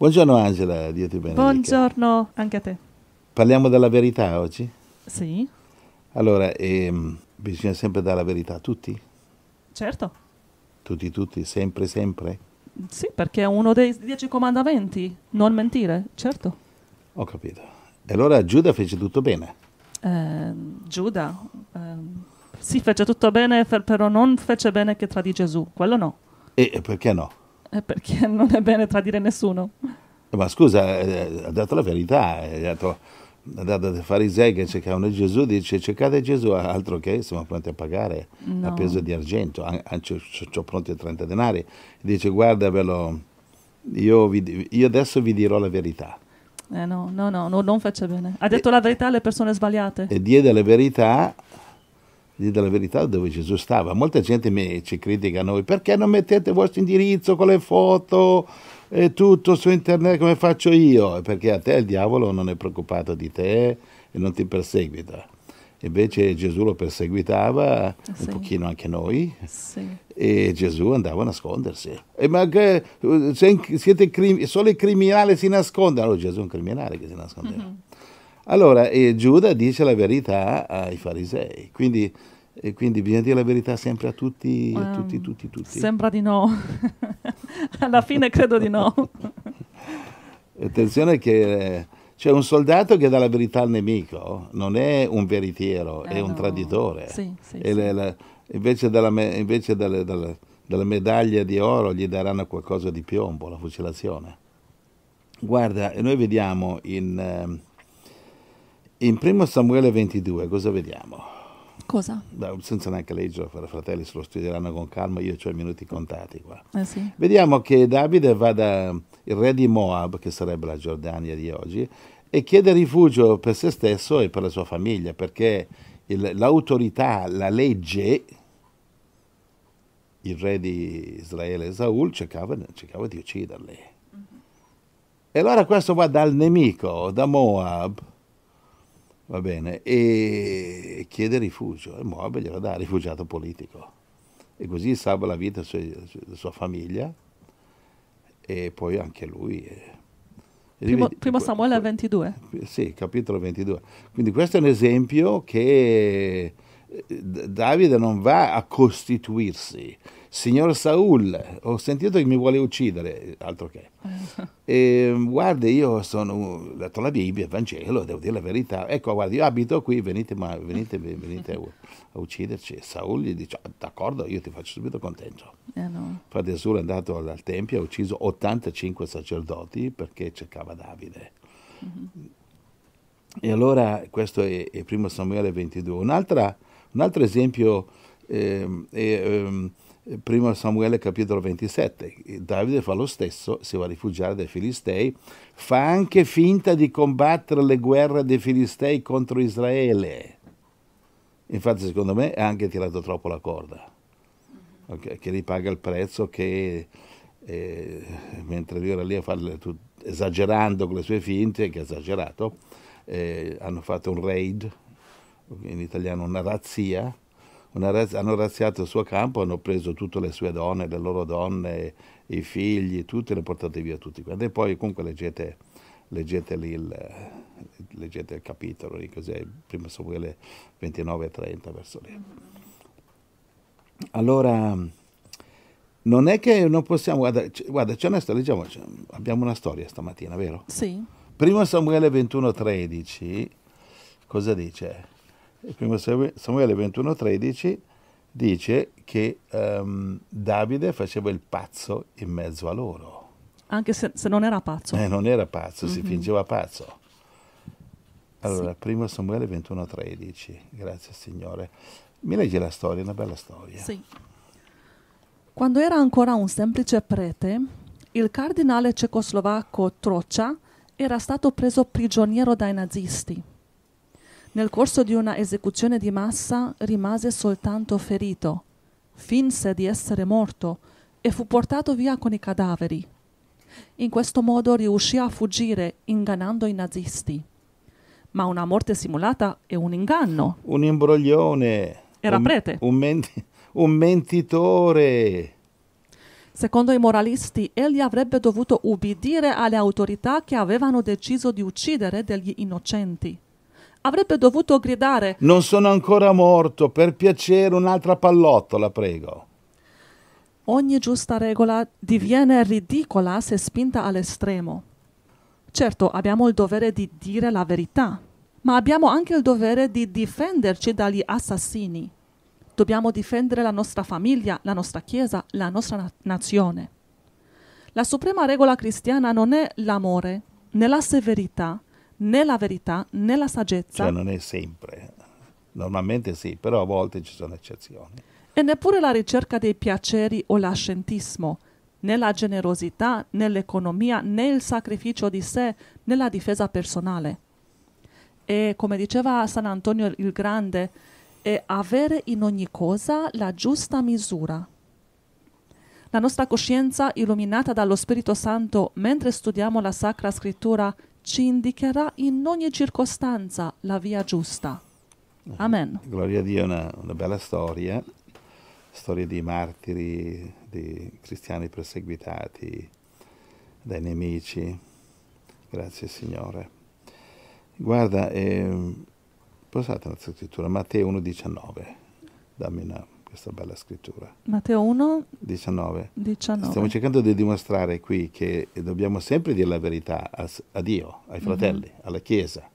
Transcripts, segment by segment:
Buongiorno Angela, Dio ti benedica. Buongiorno anche a te. Parliamo della verità oggi? Sì. Allora, ehm, bisogna sempre dare la verità a tutti? Certo. Tutti, tutti, sempre, sempre? Sì, perché è uno dei dieci comandamenti, non mentire, certo. Ho capito. E allora Giuda fece tutto bene? Eh, Giuda, eh, sì, fece tutto bene, però non fece bene che tradì Gesù, quello no. E perché no? Eh, perché non è bene tradire nessuno. Ma scusa, eh, eh, ha detto la verità, ha dato, ha dato dei farisei che cercavano Gesù, dice cercate Gesù, altro che siamo pronti a pagare no. a peso di argento, anzi ho pronti a 30 denari. Dice guarda bello, io, vi, io adesso vi dirò la verità. Eh no, no, no, no, non faccia bene. Ha detto e, la verità alle persone sbagliate. E diede la verità della verità dove Gesù stava. Molta gente mi, ci critica noi, perché non mettete il vostro indirizzo con le foto e tutto su internet come faccio io? Perché a te il diavolo non è preoccupato di te e non ti perseguita. Invece Gesù lo perseguitava sì. un pochino anche noi sì. e Gesù andava a nascondersi. E ma che, eh, siete crim- solo i criminali si nascondono? Allora Gesù è un criminale che si nasconde. Mm-hmm. Allora, Giuda dice la verità ai farisei, quindi, quindi bisogna dire la verità sempre a tutti, um, a ehm, tutti, tutti, tutti. Sembra di no, alla fine credo di no. Attenzione che cioè un soldato che dà la verità al nemico non è un veritiero, eh è no. un traditore. Sì, sì, sì. La, invece, della, invece della, della, della, medaglia di oro gli daranno qualcosa di piombo, la fucilazione. Guarda, noi vediamo in... Ehm, in 1 Samuele 22 cosa vediamo? Cosa? Beh, senza neanche leggerlo, fratelli se lo studieranno con calma, io ho i minuti contati qua. Eh sì. Vediamo che Davide va da il re di Moab, che sarebbe la Giordania di oggi, e chiede rifugio per se stesso e per la sua famiglia, perché il, l'autorità, la legge, il re di Israele Saul cercava, cercava di ucciderli. Mm-hmm. E allora questo va dal nemico, da Moab, va bene, e chiede rifugio. E Moab glielo dà, rifugiato politico. E così salva la vita della sua famiglia e poi anche lui. Eh. Primo, primo Samuele 22. Sì, capitolo 22. Quindi questo è un esempio che eh, Davide non va a costituirsi. Signor Saul, ho sentito che mi vuole uccidere, eh, altro che. E, ehm, guarda, io sono, letto la Bibbia, il Vangelo, devo dire la verità. Ecco, guarda, io abito qui, venite, ma, venite, venite a, ucciderci. Saul gli dice, ah, d'accordo, io ti faccio subito contento. Eh no. Saul è andato al Tempio, ha ucciso 85 sacerdoti perché cercava Davide. Mm-hmm. E allora, questo è, è 1 Samuele 22. Un'altra un altro esempio ehm, è, è, ehm, è Samuele capitolo 27. Davide fa lo stesso, si va a rifugiare dai Filistei, fa anche finta di combattere le guerre dei Filistei contro Israele. Infatti secondo me ha anche tirato troppo la corda, okay, che ripaga il prezzo che eh, mentre lui era lì a fare esagerando con le sue finte, che ha esagerato, eh, hanno fatto un raid in italiano una razzia, una raz- hanno razziato il suo campo, hanno preso tutte le sue donne, le loro donne, i figli, tutte le portate via tutti quanti. E poi comunque leggete, leggete lì il, leggete il capitolo, lì, cos'è, prima Samuele 29 e 30 verso lì. Allora, non è che non possiamo, guarda, guarda c'è una storia, diciamo, abbiamo una storia stamattina, vero? Sì. Primo Samuele 21, 13, cosa dice? Il primo Samuele 21,13 dice che um, Davide faceva il pazzo in mezzo a loro. Anche se, se non era pazzo. Eh, non era pazzo, mm -hmm. si mhm. fingeva pazzo. Allora, sì. primo Samuele 21,13, grazie Signore. Mi leggi la storia, una bella storia. Sì. Quando era ancora un semplice prete, il cardinale cecoslovacco Troccia era stato preso prigioniero dai nazisti. Nel corso di una esecuzione di massa rimase soltanto ferito, finse di essere morto e fu portato via con i cadaveri. In questo modo riuscì a fuggire ingannando i nazisti. Ma una morte simulata è un inganno. Un imbroglione. Era un, prete. Un, menti, un mentitore. Secondo i moralisti, egli avrebbe dovuto ubbidire alle autorità che avevano deciso di uccidere degli innocenti avrebbe dovuto gridare Non sono ancora morto, per piacere un'altra pallottola, prego. Ogni giusta regola diviene ridicola se spinta all'estremo. Certo, abbiamo il dovere di dire la verità, ma abbiamo anche il dovere di difenderci dagli assassini. Dobbiamo difendere la nostra famiglia, la nostra Chiesa, la nostra na- nazione. La suprema regola cristiana non è l'amore, né la severità, né la verità né la saggezza. Cioè non è sempre, normalmente sì, però a volte ci sono eccezioni. E neppure la ricerca dei piaceri o l'ascentismo, né la generosità né l'economia né il sacrificio di sé né la difesa personale. E come diceva San Antonio il Grande, è avere in ogni cosa la giusta misura. La nostra coscienza, illuminata dallo Spirito Santo mentre studiamo la Sacra Scrittura, ci indicherà in ogni circostanza la via giusta. Amen. Gloria a Dio, una, una bella storia, storia di martiri, di cristiani perseguitati dai nemici. Grazie Signore. Guarda, eh, passate una scrittura, Matteo 1,19. Dammi una questa bella scrittura. Matteo 1, 19. 19. Stiamo cercando di dimostrare qui che dobbiamo sempre dire la verità a, a Dio, ai mhm. fratelli, mm-hmm. alla Chiesa,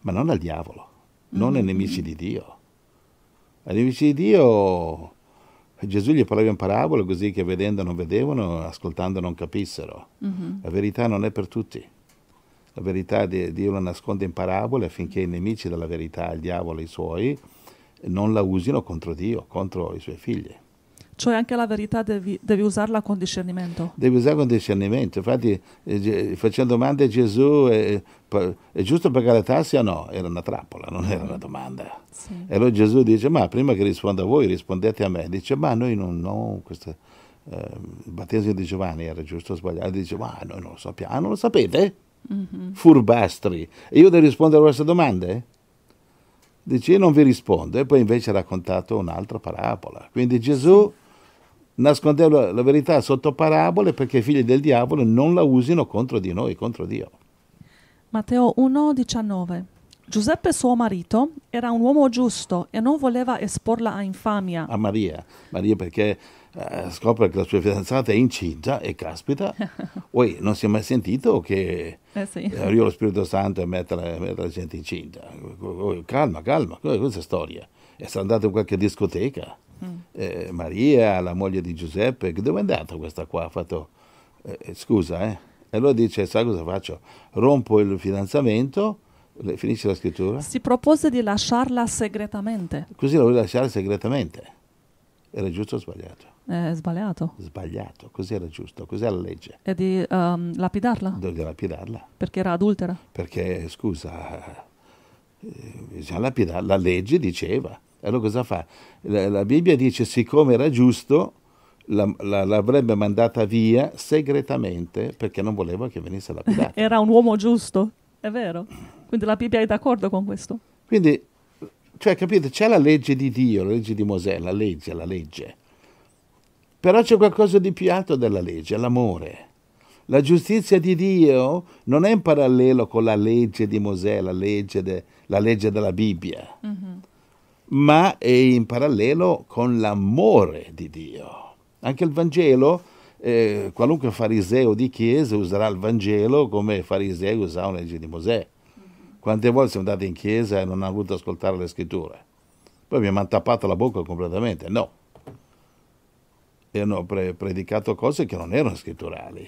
ma non al diavolo, mm-hmm. non ai mhm. nemici di Dio. Ai nemici di Dio Gesù gli parlava in parabola così che vedendo non vedevano, ascoltando non capissero. Mm-hmm. La verità non è per tutti. La verità di Dio la nasconde in parabole affinché i nemici della verità, il diavolo e i suoi, non la usino contro Dio, contro i suoi figli. Cioè anche la verità devi, devi usarla con discernimento. Devi usarla con discernimento. Infatti eh, facendo domande a Gesù eh, eh è giusto pagare le tasse o no? Era una trappola, non era una domanda. Sì. E allora Gesù dice, ma prima che risponda a voi rispondete a me. Dice, ma noi non, no, questo, ehm, il battesimo di Giovanni era giusto o sbagliato? Dice, ma noi non lo sappiamo, ah, non lo sapete? Mm -hmm. Furbastri. E io devo rispondere a queste domande? Dice, io non vi rispondo. E poi invece ha raccontato un'altra parabola. Quindi Gesù nascondeva la verità sotto parabole perché i figli del diavolo non la usino contro di noi, contro Dio. Matteo 1,19 Giuseppe suo marito era un uomo giusto e non voleva esporla a infamia. A Maria, Maria perché eh, scopre che la sua fidanzata è incinta e caspita, poi non si è mai sentito che eh sì. arriva eh, lo Spirito Santo e mette la, mette la gente incinta. Calma, calma, questa è storia. E sono andato in qualche discoteca. Mm. Eh, Maria, la moglie di Giuseppe, dove è andata questa qua? Ha fatto, eh, scusa, eh? E lui dice, sai cosa faccio? Rompo il fidanzamento, finisce la scrittura. Si propose di lasciarla segretamente. Così la vuole lasciare segretamente era giusto o sbagliato? È eh, sbagliato. Sbagliato, così era giusto, così era la legge. E di um, lapidarla? Di lapidarla. Perché era adultera? Perché, scusa, bisogna eh, lapidarla, la legge diceva. Allora cosa fa? La, la Bibbia dice, siccome era giusto, la, la, l'avrebbe mandata via segretamente perché non voleva che venisse lapidata. era un uomo giusto, è vero. Quindi la Bibbia è d'accordo con questo. Quindi cioè, capite, c'è la legge di Dio, la legge di Mosè, la legge, la legge. Però c'è qualcosa di più alto della legge, l'amore. La giustizia di Dio non è in parallelo con la legge di Mosè, la legge, de, la legge della Bibbia, mm-hmm. ma è in parallelo con l'amore di Dio. Anche il Vangelo, eh, qualunque fariseo di chiesa userà il Vangelo come fariseo usava la legge di Mosè. Quante volte sono andati in chiesa e non hanno voluto ascoltare le scritture? Poi mi hanno tappato la bocca completamente, no. E hanno pre- predicato cose che non erano scritturali.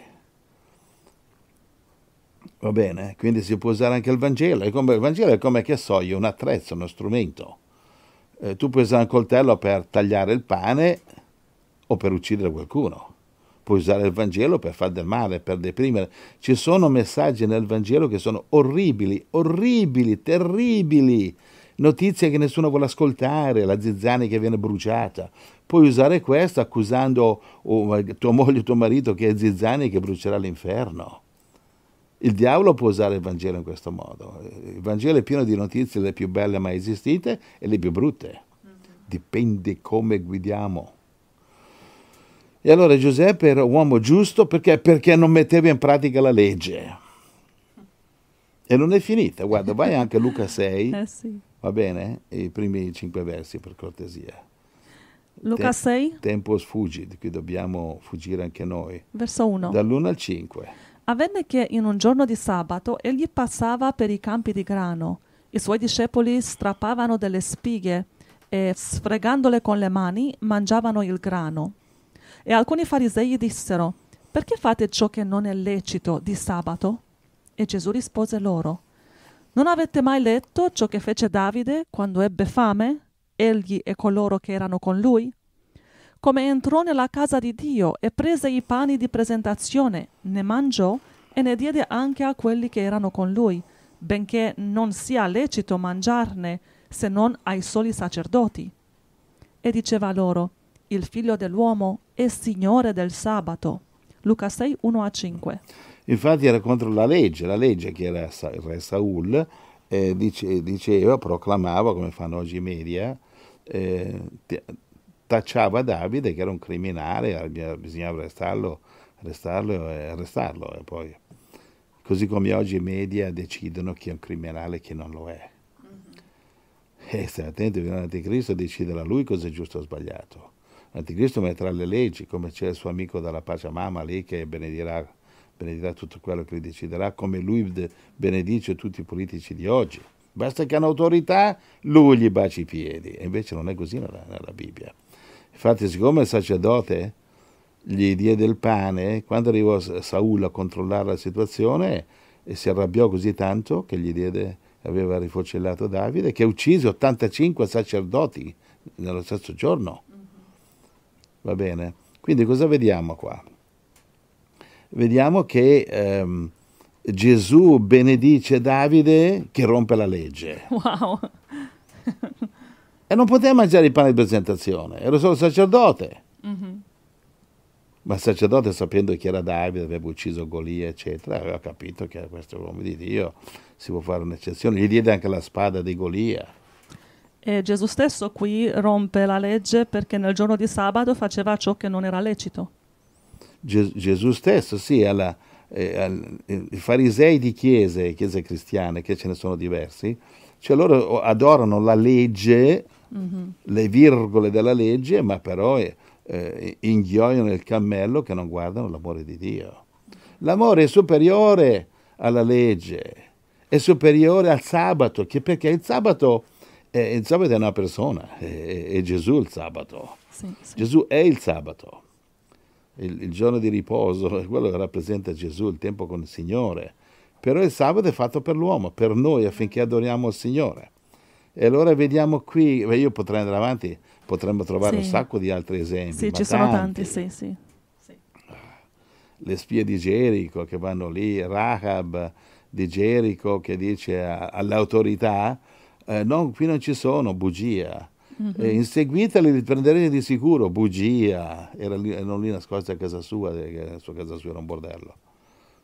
Va bene? Quindi si può usare anche il Vangelo. Come, il Vangelo è come, che so io, un attrezzo, uno strumento. Eh, tu puoi usare un coltello per tagliare il pane o per uccidere qualcuno puoi usare il Vangelo per far del male, per deprimere. Ci sono messaggi nel Vangelo che sono orribili, orribili, terribili. Notizie che nessuno vuole ascoltare, la zizzani che viene bruciata. Puoi usare questo accusando oh, tua moglie, tuo marito che è zizzani che brucerà l'inferno. Il diavolo può usare il Vangelo in questo modo. Il Vangelo è pieno di notizie le più belle mai esistite e le più brutte. Mm-hmm. Dipende come guidiamo. E allora Giuseppe era uomo giusto perché? perché non metteva in pratica la legge. E non è finita, guarda, vai anche a Luca 6, eh sì. va bene? I primi cinque versi per cortesia. Luca Tem 6? Tempo sfuggit, qui dobbiamo fuggire anche noi. Verso 1. Dall'1 al 5. Avvenne che in un giorno di sabato egli passava per i campi di grano. I suoi discepoli strappavano delle spighe e, sfregandole con le mani, mangiavano il grano. E alcuni farisei dissero, perché fate ciò che non è lecito di sabato? E Gesù rispose loro, non avete mai letto ciò che fece Davide quando ebbe fame, egli e coloro che erano con lui? Come entrò nella casa di Dio e prese i pani di presentazione, ne mangiò e ne diede anche a quelli che erano con lui, benché non sia lecito mangiarne se non ai soli sacerdoti. E diceva loro, il figlio dell'uomo è signore del sabato. Luca 6, 1 a 5. Infatti era contro la legge, la legge che era il re Saul eh, dice, diceva, proclamava, come fanno oggi i media, eh, tacciava Davide che era un criminale, bisognava arrestarlo, arrestarlo e arrestarlo. E poi, così come oggi i media decidono chi è un criminale e chi non lo è. Mm-hmm. E eh, stai attento, perché l'anticristo deciderà lui cosa è giusto o sbagliato L'anticristo metterà le leggi, come c'è il suo amico dalla Pachamama lì che benedirà, benedirà tutto quello che lui deciderà, come lui benedice tutti i politici di oggi. Basta che hanno autorità, lui gli baci i piedi. E invece non è così nella, nella Bibbia. Infatti, siccome il sacerdote gli diede il pane, quando arrivò Saul a controllare la situazione, si arrabbiò così tanto che gli diede, aveva rifocellato Davide, che uccise 85 sacerdoti nello stesso giorno. Va bene? Quindi cosa vediamo qua? Vediamo che ehm, Gesù benedice Davide che rompe la legge. Wow! e non poteva mangiare il pane di presentazione, era solo sacerdote. Mm -hmm. Ma il sacerdote, sapendo chi era Davide, aveva ucciso Golia, eccetera, aveva capito che era questo uomo di Dio, si può fare un'eccezione. Gli diede anche la spada di Golia e Gesù stesso qui rompe la legge perché nel giorno di sabato faceva ciò che non era lecito. Ges- Gesù stesso, sì, alla, eh, al, eh, i farisei di chiese, chiese cristiane, che ce ne sono diversi, cioè loro adorano la legge, mm-hmm. le virgole della legge, ma però eh, eh inghioiano il cammello che non guardano l'amore di Dio. L'amore è superiore alla legge, è superiore al sabato, perché il sabato eh, il sabato è una persona, è, eh, eh, è Gesù il sabato. Sì, sì. Gesù è il sabato, il, il, giorno di riposo, quello che rappresenta Gesù, il tempo con il Signore. Però il sabato è fatto per l'uomo, per noi, affinché adoriamo il Signore. E allora vediamo qui, io potrei andare avanti, potremmo trovare sì. un sacco di altri esempi. Sì, ci tanti. sono tanti, sì, sì, Le spie di Gerico che vanno lì, Rahab di Gerico che dice all'autorità eh, no, qui non ci sono, bugia. Mm-hmm. Eh, inseguiteli, li prenderete di sicuro, bugia. Era lì, non lì nascosta a casa sua, eh, che sua casa sua era un bordello.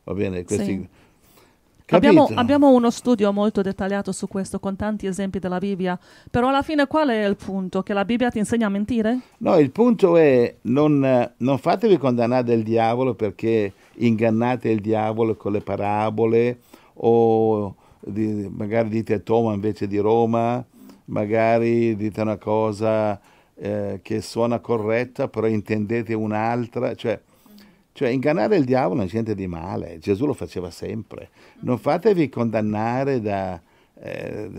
Va bene, questi... Sì. Abbiamo, abbiamo, uno studio molto dettagliato su questo, con tanti esempi della Bibbia, però alla fine qual è il punto? Che la Bibbia ti insegna a mentire? No, il punto è non, non fatevi condannare il diavolo perché ingannate il diavolo con le parabole o di, magari dite a Toma invece di Roma, magari dite una cosa eh, che suona corretta, però intendete un'altra, cioè, cioè ingannare il diavolo non c'è niente di male, Gesù lo faceva sempre. Non fatevi condannare da, eh,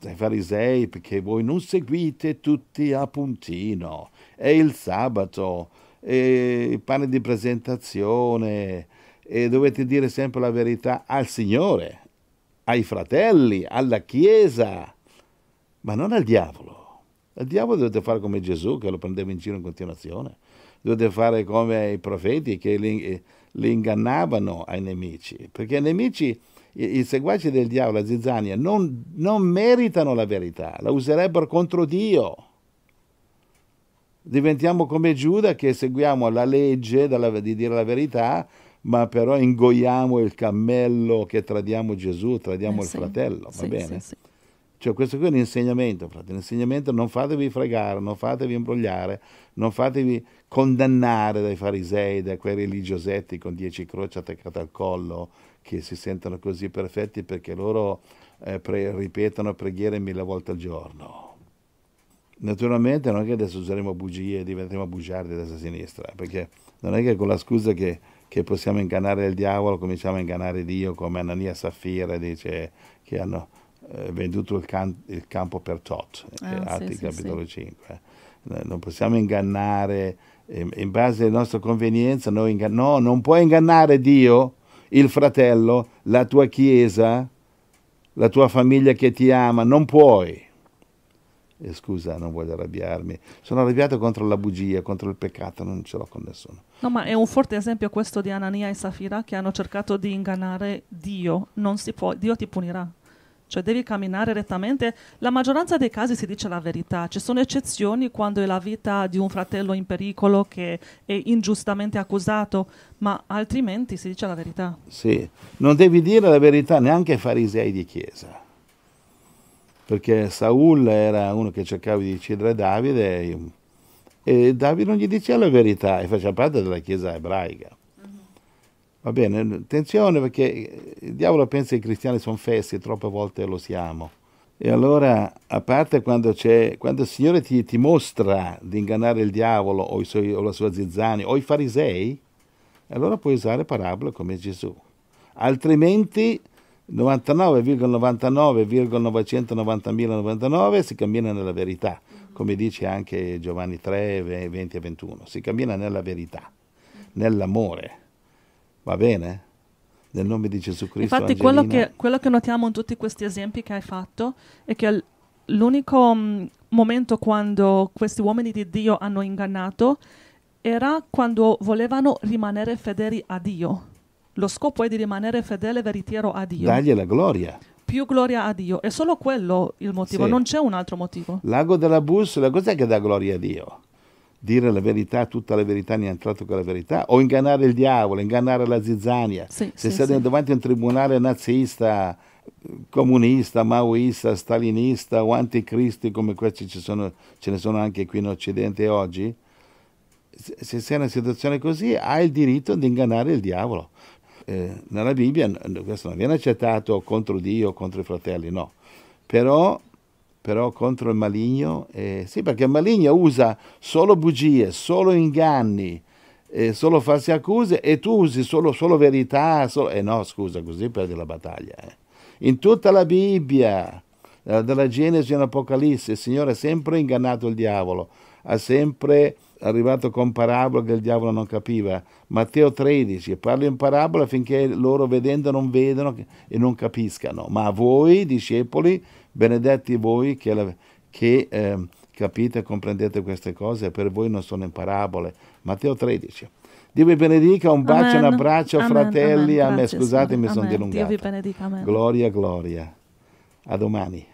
dai farisei perché voi non seguite tutti a puntino, è il sabato, è il pane di presentazione e dovete dire sempre la verità al Signore ai fratelli, alla Chiesa, ma non al diavolo. Al diavolo dovete fare come Gesù che lo prendeva in giro in continuazione, dovete fare come i profeti che li, eh, li ingannavano ai nemici, perché i nemici, i, i seguaci del diavolo, la zizzania, non, non meritano la verità, la userebbero contro Dio. Diventiamo come Giuda che seguiamo la legge di dire la verità ma però ingoiamo il cammello che tradiamo Gesù, tradiamo eh, il sì, fratello, va sì, bene? Sì, cioè questo qui è un insegnamento, fratello. L'insegnamento non fatevi fregare, non fatevi imbrogliare, non fatevi condannare dai farisei, da quei religiosetti con dieci croci attaccate al collo, che si sentono così perfetti perché loro eh, pre- ripetono preghiere mille volte al giorno. Naturalmente non è che adesso useremo bugie e diventeremo bugiardi destra e sinistra, eh, perché non è che con la scusa che che possiamo ingannare il diavolo, cominciamo a ingannare Dio, come Anania Saffira dice che hanno eh, venduto il, can, il, campo per tot, eh, ah, Atti sì, capitolo sì. 5. Eh, non possiamo ingannare, in, in base alla nostra convenienza, noi no, non puoi ingannare Dio, il fratello, la tua chiesa, la tua famiglia che ti ama, non puoi eh, scusa, non voglio arrabbiarmi, sono arrabbiato contro la bugia, contro il peccato, non ce l'ho con nessuno. No, ma è un forte esempio questo di Anania e Safira che hanno cercato di ingannare Dio, non si può, Dio ti punirà. Cioè devi camminare rettamente. La maggioranza dei casi si dice la verità, ci sono eccezioni quando è la vita di un fratello in pericolo che è ingiustamente accusato, ma altrimenti si dice la verità. Sì, non devi dire la verità neanche ai farisei di chiesa perché Saul era uno che cercava di uccidere Davide e Davide non gli diceva la verità e faceva parte della chiesa ebraica. Va bene, attenzione perché il diavolo pensa che i cristiani sono fessi, troppe volte lo siamo. E allora, a parte quando, quando il Signore ti, ti, mostra di ingannare il diavolo o, suoi, o la sua zizzania o i farisei, allora puoi usare parabole come Gesù. Altrimenti 99,99,990.099 si cammina nella verità, come dice anche Giovanni 3, 20 e 21, si cammina nella verità, nell'amore, va bene? Nel nome di Gesù Cristo. Infatti quello che, quello che, notiamo in tutti questi esempi che hai fatto è che l'unico mm, momento quando questi uomini di Dio hanno ingannato era quando volevano rimanere fedeli a Dio lo scopo è di rimanere fedele e veritiero a Dio. Dagli la gloria. Più gloria a Dio. È solo quello il motivo, sì. non c'è un altro motivo. L'ago della bussola, cos'è che dà gloria a Dio? Dire la verità, tutta la verità, niente altro che la verità? O ingannare il diavolo, ingannare la zizzania? Sì, Se sì, siete sì. davanti a un tribunale nazista, comunista, maoista, stalinista o anticristi come questi sono, ce ne sono anche qui in Occidente oggi, se sei in una situazione così hai il diritto di ingannare il diavolo. Eh, nella Bibbia questo non viene accettato contro Dio, contro i fratelli, no. Però, però contro il maligno, eh, sì, perché il maligno usa solo bugie, solo inganni, eh, solo false accuse e tu usi solo, solo verità, e eh no, scusa, così perdi la battaglia. Eh. In tutta la Bibbia, eh, dalla Genesi all'Apocalisse, il Signore ha sempre ingannato il diavolo, ha sempre arrivato con parabole che il diavolo non capiva. Matteo 13, parlo in parabola affinché loro vedendo non vedano e non capiscano. Ma voi, discepoli, benedetti voi che, la, che eh, capite e comprendete queste cose, per voi non sono in parabole. Matteo 13. Dio vi benedica, un bacio, amen. un abbraccio, amen, fratelli. Amen. Grazie, amen. Scusate, mi sono dilungato. Dio vi benedica. Amen. Gloria, gloria. A domani.